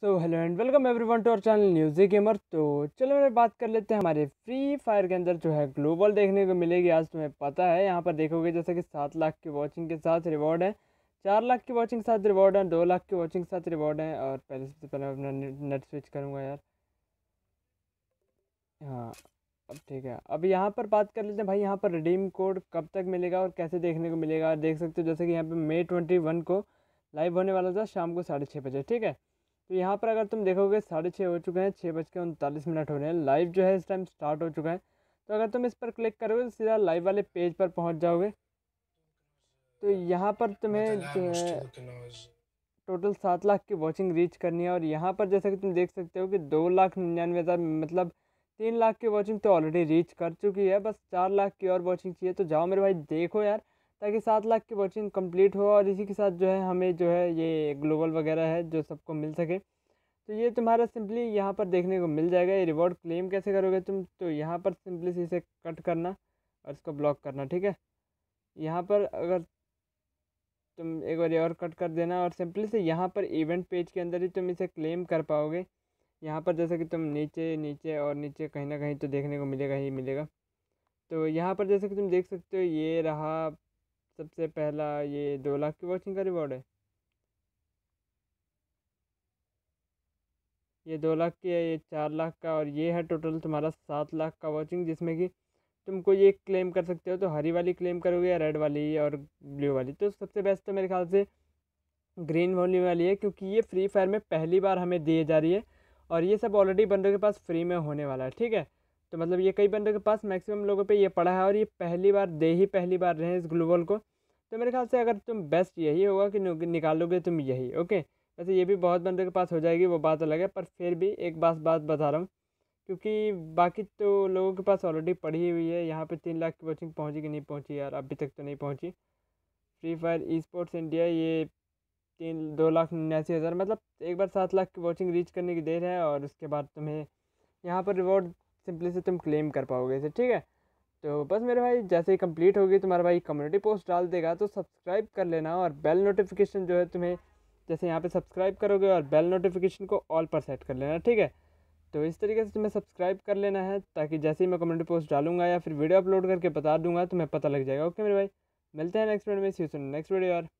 so hello and welcome everyone to our channel Newsy Gamer तो चलो मेरे बात कर लेते हैं हमारे फ्री फायर के अंदर जो है ग्लोबल देखने को मिलेगी आज तुम्हें पता है यहाँ पर देखोगे जैसे कि सात लाख की वॉचिंग के साथ रिवॉर्ड है चार लाख की वॉचिंग के साथ रिवॉर्ड है दो लाख की वॉचिंग के साथ रिवॉर्ड है और पहले सबसे पहले मैं अपना नेट स्विच करूँगा यार हाँ अब ठीक है अब यहाँ पर बात कर लेते हैं भाई यहाँ पर रिडीम कोड कब तक मिलेगा और कैसे देखने को मिलेगा देख सकते हो जैसे कि यहाँ पर मई ट्वेंटी वन को लाइव होने वाला था शाम को साढ़े छः बजे ठीक है तो यहाँ पर अगर तुम देखोगे साढ़े छः हो चुके हैं छः बज के उनतालीस मिनट हो रहे हैं लाइव जो है इस टाइम स्टार्ट हो चुका है तो अगर तुम इस पर क्लिक करोगे तो सीधा लाइव वाले पेज पर पहुँच जाओगे तो यहाँ पर तुम्हें जो है टोटल सात लाख की वॉचिंग रीच करनी है और यहाँ पर जैसा कि तुम देख सकते हो कि दो लाख निन्यानवे हज़ार मतलब तीन लाख की वॉचिंग तो ऑलरेडी रीच कर चुकी है बस चार लाख की और वॉचिंग चाहिए तो जाओ मेरे भाई देखो यार ताकि सात लाख की वॉचिंग कंप्लीट हो और इसी के साथ जो है हमें जो है ये ग्लोबल वगैरह है जो सबको मिल सके तो ये तुम्हारा सिंपली यहाँ पर देखने को मिल जाएगा ये रिवॉर्ड क्लेम कैसे करोगे तुम तो यहाँ पर सिंपली इसे कट करना और इसको ब्लॉक करना ठीक है यहाँ पर अगर तुम एक बार और कट कर देना और सिंपली से यहाँ पर इवेंट पेज के अंदर ही तुम इसे क्लेम कर पाओगे यहाँ पर जैसे कि तुम नीचे नीचे और नीचे कहीं ना कहीं तो देखने को मिलेगा ही मिलेगा तो यहाँ पर जैसे कि तुम देख सकते हो ये रहा सबसे पहला ये दो लाख की वॉचिंग का रिवॉर्ड है ये दो लाख की है ये चार लाख का और ये है टोटल तुम्हारा सात लाख का वॉचिंग जिसमें कि तुमको ये क्लेम कर सकते हो तो हरी वाली क्लेम करोगे या रेड वाली और ब्लू वाली तो सबसे बेस्ट तो मेरे ख्याल से ग्रीन वॉली वाली है क्योंकि ये फ्री फायर में पहली बार हमें दिए जा रही है और ये सब ऑलरेडी बंदों के पास फ्री में होने वाला है ठीक है तो मतलब ये कई बंदों के पास मैक्सिमम लोगों पे ये पड़ा है और ये पहली बार दे ही पहली बार रहे हैं इस ग्लूबल को तो मेरे ख्याल से अगर तुम बेस्ट यही होगा कि निकालोगे तुम यही ओके वैसे ये भी बहुत बंदों के पास हो जाएगी वो बात अलग है पर फिर भी एक बात बात बता रहा हूँ क्योंकि बाकी तो लोगों के पास ऑलरेडी पढ़ी हुई है यहाँ पे तीन लाख की कोचिंग पहुँची कि नहीं पहुँची यार अभी तक तो नहीं पहुँची Free Fire esports India ये तीन दो लाख उन्यासी हज़ार मतलब एक बार सात लाख की वॉचिंग रीच करने की देर है और उसके बाद तुम्हें यहाँ पर रिवॉर्ड सिंपली से तुम क्लेम कर पाओगे इसे ठीक है तो बस मेरे भाई जैसे ही कंप्लीट होगी तुम्हारा भाई कम्युनिटी पोस्ट डाल देगा तो सब्सक्राइब कर लेना और बेल नोटिफिकेशन जो है तुम्हें जैसे यहाँ पे सब्सक्राइब करोगे और बेल नोटिफिकेशन को ऑल पर सेट कर लेना ठीक है तो इस तरीके से तुम्हें सब्सक्राइब कर लेना है ताकि जैसे ही मैं कम्युनिटी पोस्ट डालूंगा या फिर वीडियो अपलोड करके बता दूंगा तुम्हें पता लग जाएगा ओके मेरे भाई मिलते हैं नेक्स्ट वीडियो में सी नेक्स्ट वीडियो और